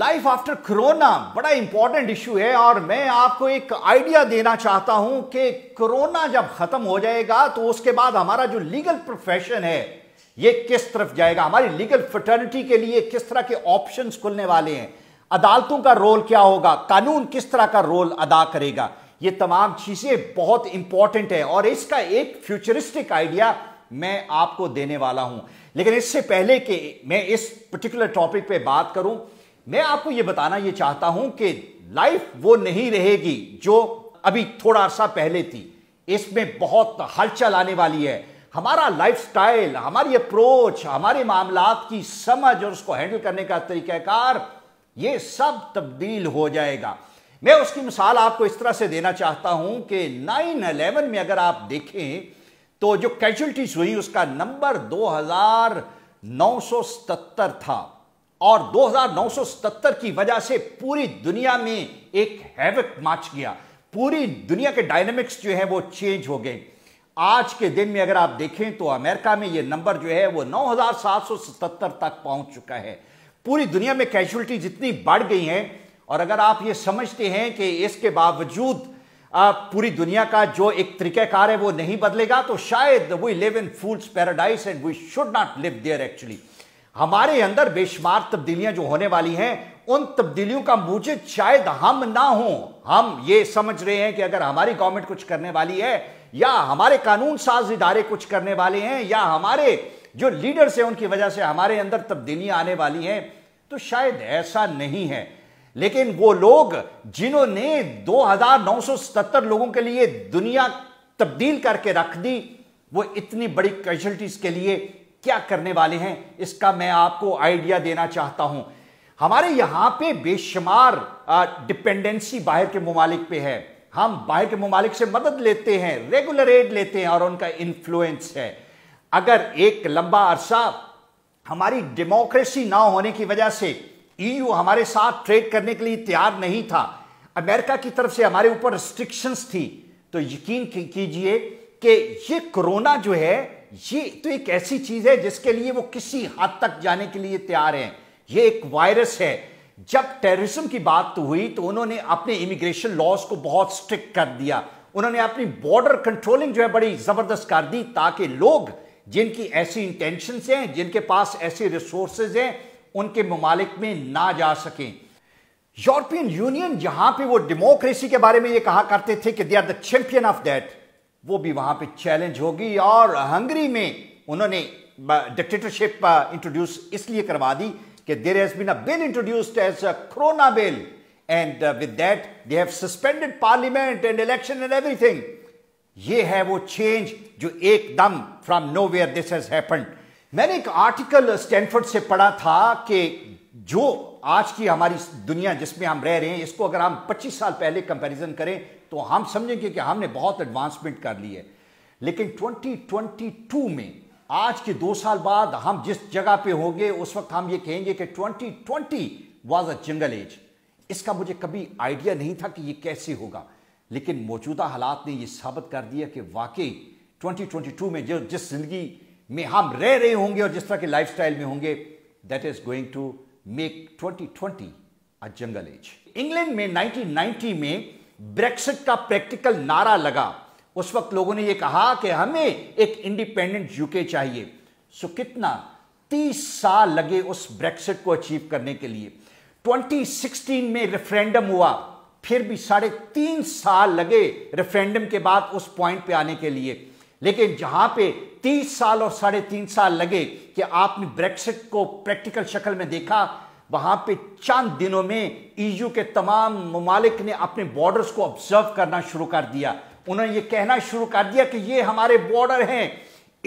Life after corona बड़ा important issue है और मैं आपको एक आइडिया देना चाहता हूं कि कोरोना जब खत्म हो जाएगा तो उसके बाद हमारा जो लीगल प्रोफेशन है ये किस तरफ जाएगा हमारी लीगल फटर्निटी के लिए किस तरह के ऑप्शन खुलने वाले हैं अदालतों का रोल क्या होगा कानून किस तरह का रोल अदा करेगा ये तमाम चीजें बहुत इंपॉर्टेंट है और इसका एक फ्यूचरिस्टिक आइडिया मैं आपको देने वाला हूं लेकिन इससे पहले कि मैं इस पर्टिकुलर टॉपिक पे बात करूं मैं आपको यह बताना यह चाहता हूं कि लाइफ वो नहीं रहेगी जो अभी थोड़ा सा पहले थी इसमें बहुत हलचल आने वाली है हमारा लाइफस्टाइल हमारी अप्रोच हमारे मामला की समझ और उसको हैंडल करने का तरीकाकार ये सब तब्दील हो जाएगा मैं उसकी मिसाल आपको इस तरह से देना चाहता हूं कि नाइन अलेवन में अगर आप देखें तो जो कैजुअलिटीज हुई उसका नंबर दो हजार नौ सौ सतर था और 2977 की वजह से पूरी दुनिया में एक हैवक माच गया पूरी दुनिया के डायनेमिक्स जो है वो चेंज हो गए आज के दिन में अगर आप देखें तो अमेरिका में ये नंबर जो है वो 9777 तक पहुंच चुका है पूरी दुनिया में कैजुअलिटी जितनी बढ़ गई हैं और अगर आप ये समझते हैं कि इसके बावजूद आप पूरी दुनिया का जो एक तरीक़ाकार है वो नहीं बदलेगा तो शायद we live in fools paradise and we should not live there actually हमारे अंदर बेशुमार तब्दीलियां जो होने वाली हैं उन तब्दीलियों का मुझे शायद हम ना हो हम ये समझ रहे हैं कि अगर हमारी गवर्नमेंट कुछ करने वाली है या हमारे कानून साज इदारे कुछ करने वाले हैं या हमारे जो लीडर्स हैं उनकी वजह से हमारे अंदर तब्दीलियां आने वाली हैं तो शायद ऐसा नहीं है लेकिन वो लोग जिन्होंने 2977 लोगों के लिए दुनिया तब्दील करके रख दी वो इतनी बड़ी कैजुअलिटीज के लिए क्या करने वाले हैं इसका मैं आपको आइडिया देना चाहता हूं हमारे यहां पे बेशुमार डिपेंडेंसी बाहर के ममालिक पे है हम बाहर के ममालिक से मदद लेते हैं रेगुलर एड लेते हैं और उनका इंफ्लुएंस है अगर एक लंबा अरसा हमारी डेमोक्रेसी ना होने की वजह से ईयू e हमारे साथ ट्रेड करने के लिए तैयार नहीं था अमेरिका की तरफ से हमारे ऊपर रिस्ट्रिक्शंस थी तो यकीन कीजिए कि ये कोरोना जो है ये तो एक ऐसी चीज है जिसके लिए वो किसी हद तक जाने के लिए तैयार हैं ये एक वायरस है जब टेररिज्म की बात हुई तो उन्होंने अपने इमिग्रेशन लॉज को बहुत स्ट्रिक्ट कर दिया उन्होंने अपनी बॉर्डर कंट्रोलिंग जो है बड़ी जबरदस्त कर दी ताकि लोग जिनकी ऐसी इंटेंशन हैं जिनके पास ऐसे रिसोर्सेज हैं उनके ममालिक में ना जा सकें यूरोपियन यूनियन जहां पे वो डेमोक्रेसी के बारे में ये कहा करते थे कि they are the champion of that वो भी वहां पे चैलेंज होगी और हंगरी में उन्होंने डिक्टेटरशिप इंट्रोड्यूस इसलिए करवा दी कि there has been a bill introduced as a bill and with that they have suspended parliament and election and everything ये है वो चेंज जो एकदम from nowhere this has happen मैंने एक आर्टिकल स्टैनफोर्ड से पढ़ा था कि जो आज की हमारी दुनिया जिसमें हम रह रहे हैं इसको अगर हम 25 साल पहले कंपैरिजन करें तो हम समझेंगे कि हमने बहुत एडवांसमेंट कर ली है लेकिन 2022 में आज के दो साल बाद हम जिस जगह पे होंगे उस वक्त हम ये कहेंगे कि 2020 वॉज अ जंगल एज इसका मुझे कभी आइडिया नहीं था कि ये कैसे होगा लेकिन मौजूदा हालात ने ये साबित कर दिया कि वाकई 2022 में जो जिस जिंदगी में हम रह रहे होंगे और जिस तरह के लाइफस्टाइल में होंगे that is going to make 2020 a jungle as England में 1990 में ब्रेक्सिट का प्रैक्टिकल नारा लगा उस वक्त लोगों ने यह कहा कि हमें एक इंडिपेंडेंट यूके चाहिए सो कितना 30 साल लगे उस ब्रेक्सिट को अचीव करने के लिए 2016 में रेफरेंडम हुआ फिर भी साढ़े तीन साल लगे रेफरेंडम के बाद उस पॉइंट पे आने के लिए लेकिन जहां पे तीस साल और साढ़े तीन साल लगे कि आपने ब्रेक्सिट को प्रैक्टिकल शक्ल में देखा वहां पे चंद दिनों में ईयू के तमाम ममालिक ने अपने बॉर्डर्स को ऑब्जर्व करना शुरू कर दिया उन्होंने ये कहना शुरू कर दिया कि ये हमारे बॉर्डर हैं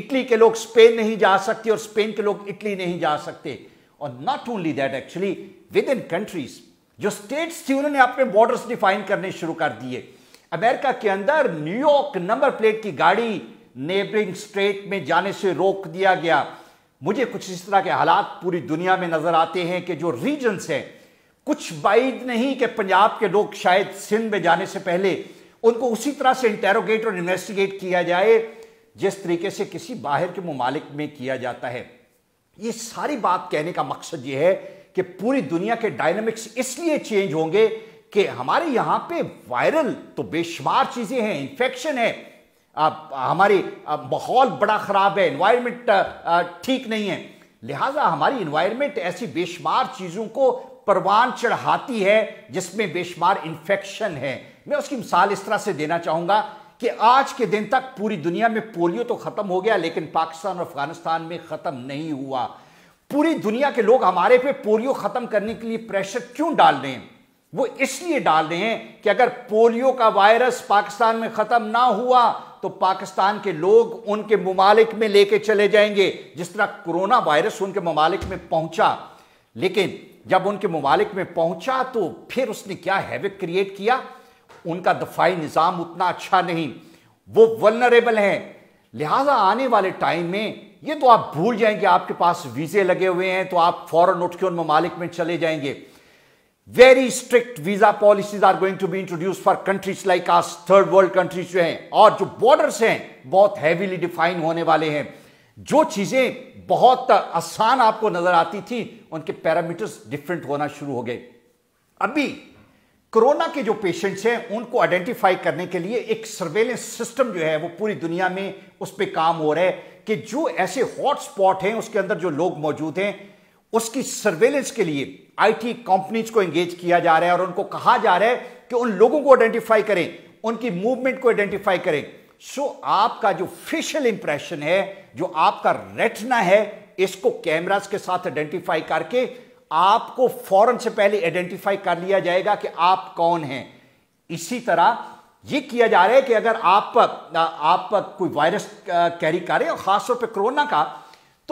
इटली के लोग स्पेन नहीं जा सकते और स्पेन के लोग इटली नहीं जा सकते और not only that actually within countries जो स्टेट्स थी उन्होंने अपने बॉर्डर्स डिफाइन करने शुरू कर दिए अमेरिका के अंदर न्यूयॉर्क नंबर प्लेट की गाड़ी नेबरिंग स्टेट में जाने से रोक दिया गया मुझे कुछ इस तरह के हालात पूरी दुनिया में नज़र आते हैं कि जो रीजन्स हैं कुछ बाइद नहीं कि पंजाब के लोग शायद सिंध में जाने से पहले उनको उसी तरह से इंटेरोगेट और इन्वेस्टिगेट किया जाए जिस तरीके से किसी बाहर के ममालिक में किया जाता है ये सारी बात कहने का मकसद ये है कि पूरी दुनिया के डायनमिक्स इसलिए चेंज होंगे कि हमारे यहाँ पे वायरल तो बेशुमार चीज़ें हैं इंफेक्शन है आप हमारी माहौल बड़ा ख़राब है इन्वायरमेंट ठीक नहीं है लिहाजा हमारी इन्वायरमेंट ऐसी बेशुमार चीज़ों को परवान चढ़ाती है जिसमें बेशुमार इन्फेक्शन है मैं उसकी मिसाल इस तरह से देना चाहूंगा कि आज के दिन तक पूरी दुनिया में पोलियो तो ख़त्म हो गया लेकिन पाकिस्तान और अफगानिस्तान में ख़त्म नहीं हुआ पूरी दुनिया के लोग हमारे पे पोलियो ख़त्म करने के लिए प्रेशर क्यों डाल रहे हैं वो इसलिए डाल रहे हैं कि अगर पोलियो का वायरस पाकिस्तान में ख़त्म ना हुआ तो पाकिस्तान के लोग उनके ममालिक में लेके चले जाएंगे जिस तरह कोरोना वायरस उनके ममालिक में पहुंचा लेकिन जब उनके ममालिक में पहुंचा तो फिर उसने क्या हैविक क्रिएट किया उनका दफाई निज़ाम उतना अच्छा नहीं वो वलनरेबल हैं लिहाजा आने वाले टाइम में ये तो आप भूल जाएंगे आपके पास वीज़े लगे हुए हैं तो आप फ़ौरन उठ के उन ममालिक में चले जाएंगे very strict visa policies are going to be introduce for countries like us third world countries जो हैं और जो बॉर्डर्स हैं बहुत हैवीली डिफाइन होने वाले हैं जो चीजें बहुत आसान आपको नजर आती थी उनके पैरामीटर्स डिफरेंट होना शुरू हो गए अभी कोरोना के जो पेशेंट्स हैं उनको आइडेंटिफाई करने के लिए एक सर्वेलेंस सिस्टम जो है वो पूरी दुनिया में उस पर काम हो रहा है कि जो ऐसे हॉटस्पॉट हैं उसके अंदर जो लोग मौजूद हैं उसकी सर्वेलेंस के लिए आईटी कंपनीज को एंगेज किया जा रहा है और उनको कहा जा रहा है कि उन लोगों को आइडेंटिफाई करें उनकी मूवमेंट को आइडेंटिफाई करें सो आपका जो फेशियल इंप्रेशन है जो आपका रेटना है इसको कैमराज के साथ आइडेंटिफाई करके आपको फौरन से पहले आइडेंटिफाई कर लिया जाएगा कि आप कौन हैं इसी तरह ये किया जा रहा है कि अगर आप आप कोई वायरस कैरी करें और खासतौर पे कोरोना का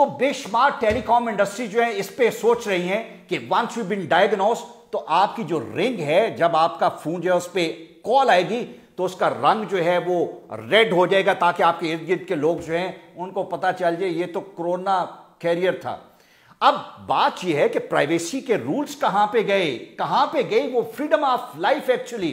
तो बेशुमार टेलीकॉम इंडस्ट्री जो है इस पर सोच रही है कि वंस यू बिन डायग्नोस तो आपकी जो रिंग है जब आपका फोन जो है उस पर कॉल आएगी तो उसका रंग जो है वो रेड हो जाएगा ताकि आपके इर्द गिर्द के लोग जो हैं उनको पता चल जाए ये तो कोरोना कैरियर था अब बात यह है कि प्राइवेसी के रूल्स कहां पे गए कहां पे गए वो freedom of life actually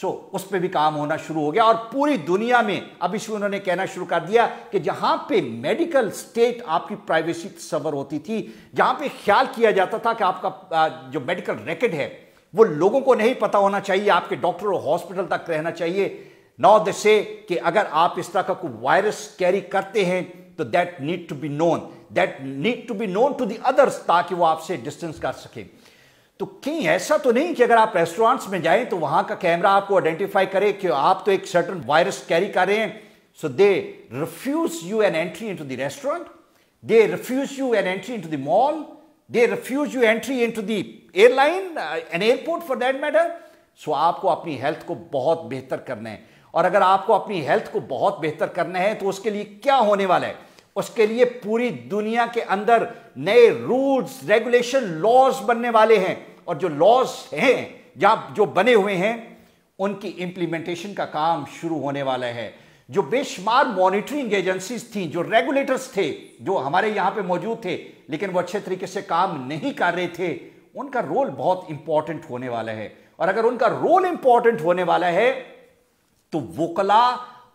so so, उस पर भी काम होना शुरू हो गया और पूरी दुनिया में अब इस उन्होंने कहना शुरू कर दिया कि जहां पे मेडिकल स्टेट आपकी प्राइवेसी सवर होती थी जहां पे ख्याल किया जाता था कि आपका जो मेडिकल रैकेट है वो लोगों को नहीं पता होना चाहिए आपके डॉक्टर और हॉस्पिटल तक रहना चाहिए नौ द से कि अगर आप इस तरह का कोई वायरस कैरी करते हैं तो that need to be known that need to be known to the others ताकि वो आपसे डिस्टेंस कर सकें तो कहीं ऐसा तो नहीं कि अगर आप रेस्टोरेंट्स में जाएं तो वहां का कैमरा आपको आइडेंटिफाई करे कि आप तो एक सर्टन वायरस कैरी कर रहे हैं so they refuse you an entry into the restaurant they refuse you an entry into the mall they refuse you entry into the airline an airport for that matter so आपको अपनी health को बहुत बेहतर करना है और अगर आपको अपनी हेल्थ को बहुत बेहतर करना है तो उसके लिए क्या होने वाला है उसके लिए पूरी दुनिया के अंदर नए रूल्स रेगुलेशन लॉज बनने वाले हैं और जो लॉज हैं या जो बने हुए हैं उनकी इंप्लीमेंटेशन का काम शुरू होने वाला है जो बेशुमार मॉनिटरिंग एजेंसीज थी जो रेगुलेटर्स थे जो हमारे यहां पे मौजूद थे लेकिन वो अच्छे तरीके से काम नहीं कर रहे थे उनका रोल बहुत इंपॉर्टेंट होने वाला है और अगर उनका रोल इंपॉर्टेंट होने वाला है तो वोकला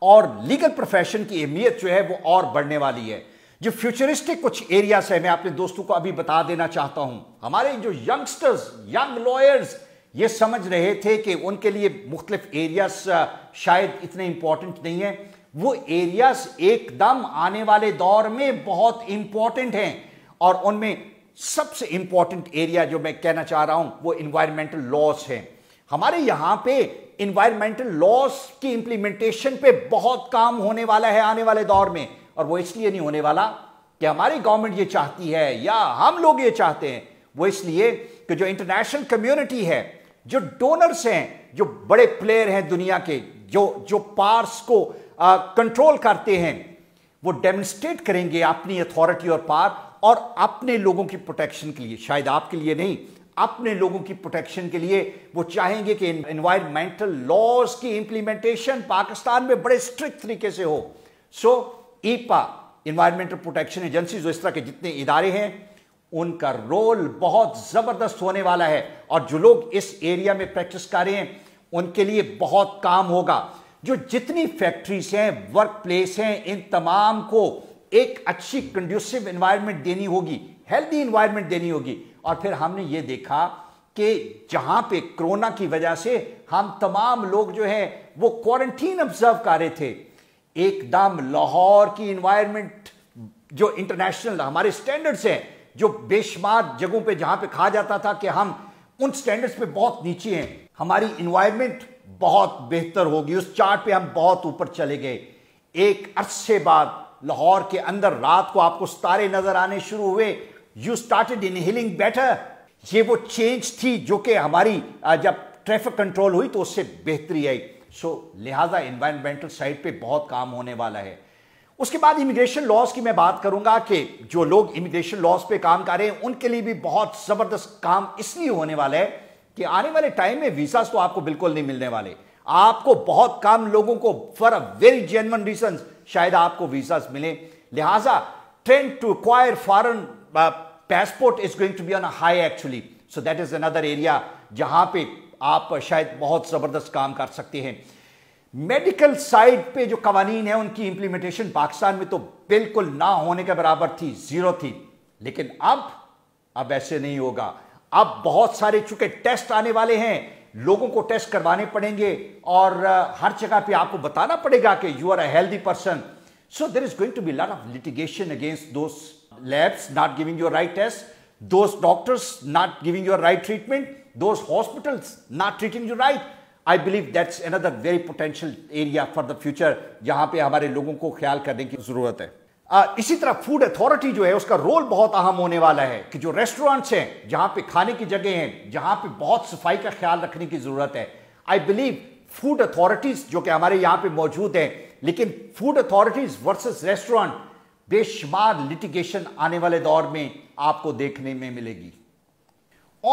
और लीगल प्रोफेशन की अहमियत जो है वो और बढ़ने वाली है जो फ्यूचरिस्टिक कुछ एरियाज है मैं अपने दोस्तों को अभी बता देना चाहता हूं हमारे जो यंगस्टर्स यंग लॉयर्स ये समझ रहे थे कि उनके लिए मुख्तलिफ एरियाज शायद इतने इंपॉर्टेंट नहीं है वो एरियाज एकदम आने वाले दौर में बहुत इंपॉर्टेंट हैं और उनमें सबसे इंपॉर्टेंट एरिया जो मैं कहना चाह रहा हूं वो इन्वायरमेंटल लॉस है हमारे यहां पे इन्वायरमेंटल लॉस की इंप्लीमेंटेशन पे बहुत काम होने वाला है आने वाले दौर में और वो इसलिए नहीं होने वाला कि हमारी गवर्नमेंट ये चाहती है या हम लोग ये चाहते हैं वो इसलिए कि जो इंटरनेशनल कम्युनिटी है जो डोनर्स हैं जो बड़े प्लेयर हैं दुनिया के जो जो पार्स को कंट्रोल करते हैं वो डेमोन्स्ट्रेट करेंगे अपनी अथॉरिटी और पार और अपने लोगों की प्रोटेक्शन के लिए शायद आपके लिए नहीं अपने लोगों की प्रोटेक्शन के लिए वो चाहेंगे कि एनवायरमेंटल लॉज की इंप्लीमेंटेशन पाकिस्तान में बड़े स्ट्रिक्ट तरीके से हो so EPA environmental protection agency जो इस तरह के जितने इदारे हैं उनका रोल बहुत ज़बरदस्त होने वाला है और जो लोग इस एरिया में प्रैक्टिस कर रहे हैं उनके लिए बहुत काम होगा जो जितनी फैक्ट्रीज हैं वर्क प्लेस हैं इन तमाम को एक अच्छी कंड्यूसिव इन्वायरमेंट देनी होगी हेल्दी इन्वायरमेंट देनी होगी और फिर हमने ये देखा कि जहां पे कोरोना की वजह से हम तमाम लोग जो हैं वो क्वारंटीन ऑब्जर्व कर रहे थे एकदम लाहौर की इन्वायरमेंट जो इंटरनेशनल हमारे स्टैंडर्ड्स हैं जो बेशुमार जगहों पे जहां पे कहा जाता था कि हम उन स्टैंडर्ड्स पे बहुत नीचे हैं हमारी इन्वायरमेंट बहुत बेहतर होगी उस चार्ट पे हम बहुत ऊपर चले गए एक अरसे बाद लाहौर के अंदर रात को आपको सितारे नजर आने शुरू हुए यू स्टार्टेड इनहेलिंग बेटर ये वो चेंज थी जो कि हमारी जब ट्रैफिक कंट्रोल हुई तो उससे बेहतरी आई सो लिहाजा इन्वायरमेंटल साइड पे बहुत काम होने वाला है उसके बाद इमिग्रेशन लॉस की मैं बात करूंगा कि जो लोग इमिग्रेशन लॉस पे काम कर रहे हैं उनके लिए भी बहुत ज़बरदस्त काम इसलिए होने वाला है कि आने वाले टाइम में वीज़ा तो आपको बिल्कुल नहीं मिलने वाले आपको बहुत कम लोगों को for a very genuine reason शायद आपको वीज़ा मिले लिहाजा trend to acquire foreign passport is going to be on high actually so that is another area जहां पे आप शायद बहुत ज़बरदस्त काम कर सकते हैं मेडिकल साइड पे जो कवानीन है उनकी इंप्लीमेंटेशन पाकिस्तान में तो बिल्कुल ना होने के बराबर थी ज़ीरो थी लेकिन अब अब ऐसे नहीं होगा अब बहुत सारे चूंकि टेस्ट आने वाले हैं लोगों को टेस्ट करवाने पड़ेंगे और हर जगह पे आपको बताना पड़ेगा कि you are a healthy person so there is going to be lot of litigation against those labs not giving you a right test, those doctors not giving you a right treatment, those hospitals not treating you right. I believe that's another very potential area for the future जहां पे हमारे लोगों को ख्याल करने की जरूरत है आ, इसी तरह फूड अथॉरिटी जो है उसका रोल बहुत अहम होने वाला है कि जो रेस्टोरेंट्स हैं जहां पे खाने की जगह हैं जहां पे बहुत सफाई का ख्याल रखने की जरूरत है आई बिलीव फूड अथॉरिटीज जो कि हमारे यहाँ पे मौजूद हैं लेकिन फूड अथॉरिटीज वर्सेस रेस्टोरेंट बेशुमार लिटिगेशन आने वाले दौर में आपको देखने में मिलेगी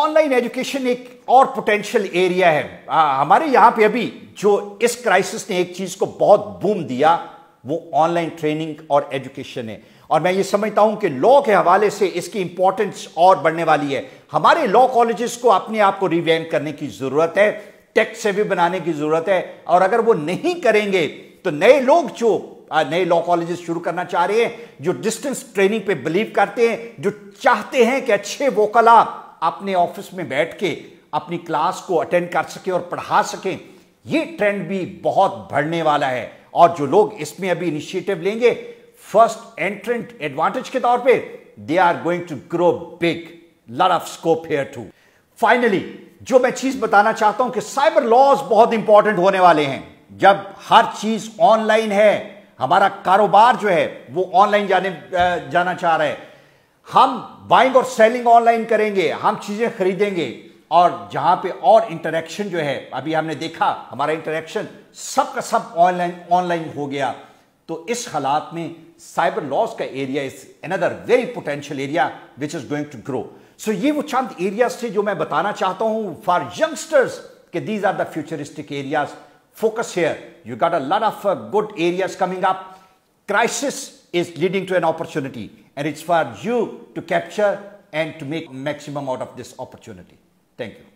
ऑनलाइन एजुकेशन एक और पोटेंशियल एरिया है आ, हमारे यहां पे अभी जो इस क्राइसिस ने एक चीज को बहुत बूम दिया वो ऑनलाइन ट्रेनिंग और एजुकेशन है और मैं ये समझता हूं कि लॉ के हवाले से इसकी इंपॉर्टेंस और बढ़ने वाली है हमारे लॉ कॉलेजेस को अपने आप को रिवैम करने की जरूरत है टेक्स से भी बनाने की जरूरत है और अगर वो नहीं करेंगे तो नए लोग जो नए लॉ कॉलेजेस शुरू करना चाह रहे हैं जो डिस्टेंस ट्रेनिंग पे बिलीव करते हैं जो चाहते हैं कि अच्छे वोकला अपने ऑफिस में बैठ के अपनी क्लास को अटेंड कर सके और पढ़ा सके ये ट्रेंड भी बहुत बढ़ने वाला है और जो लोग इसमें अभी इनिशिएटिव लेंगे फर्स्ट एंट्रेंट एडवांटेज के तौर पे they are going to grow big lot of scope here too finally जो मैं चीज बताना चाहता हूं कि साइबर लॉज बहुत इंपॉर्टेंट होने वाले हैं जब हर चीज ऑनलाइन है हमारा कारोबार जो है वो ऑनलाइन जाने जाना चाह रहा है हम बाइंग और सेलिंग ऑनलाइन करेंगे हम चीज़ें खरीदेंगे और जहां पे और इंटरेक्शन जो है अभी हमने देखा हमारा इंटरेक्शन सब का सब ऑनलाइन ऑनलाइन हो गया तो इस हालात में साइबर लॉस का area is another very potential area which is going to grow so ये वो चंद एरियाज थे जो मैं बताना चाहता हूं फॉर यंगस्टर्स के these are the futuristic areas focus here. You got a lot of uh, good areas coming up. Crisis is leading to an opportunity and it's for you to capture and to make maximum out of this opportunity. Thank you.